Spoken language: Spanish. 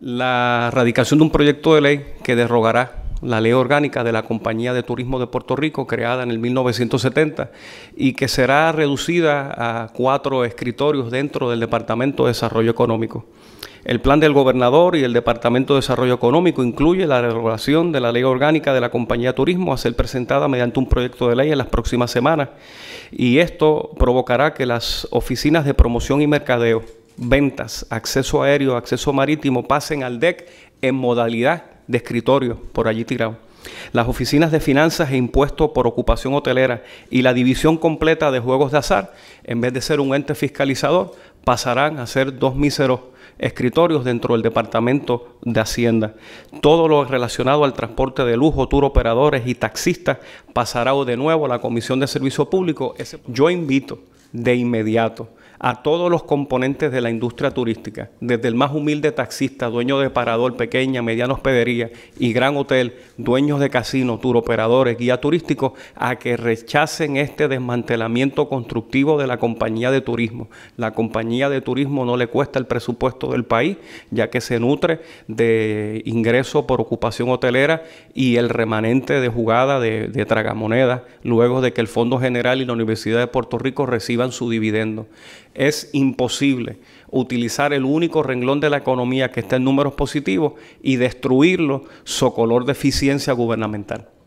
la erradicación de un proyecto de ley que derrogará la ley orgánica de la Compañía de Turismo de Puerto Rico, creada en el 1970, y que será reducida a cuatro escritorios dentro del Departamento de Desarrollo Económico. El plan del gobernador y el Departamento de Desarrollo Económico incluye la derogación de la ley orgánica de la Compañía de Turismo a ser presentada mediante un proyecto de ley en las próximas semanas, y esto provocará que las oficinas de promoción y mercadeo ventas, acceso aéreo, acceso marítimo, pasen al deck en modalidad de escritorio por allí tirado. Las oficinas de finanzas e impuestos por ocupación hotelera y la división completa de juegos de azar, en vez de ser un ente fiscalizador, pasarán a ser dos míseros escritorios dentro del Departamento de Hacienda. Todo lo relacionado al transporte de lujo, tour operadores y taxistas pasará de nuevo a la Comisión de Servicio Público. Yo invito de inmediato a todos los componentes de la industria turística, desde el más humilde taxista, dueño de parador, pequeña, mediana hospedería y gran hotel, dueño de casinos, turoperadores, guía turístico, a que rechacen este desmantelamiento constructivo de la compañía de turismo. La compañía de turismo no le cuesta el presupuesto del país, ya que se nutre de ingresos por ocupación hotelera y el remanente de jugada de, de tragamonedas luego de que el Fondo General y la Universidad de Puerto Rico reciban su dividendo. Es imposible utilizar el único renglón de la economía que está en números positivos y destruirlo socolor de eficiencia gubernamental.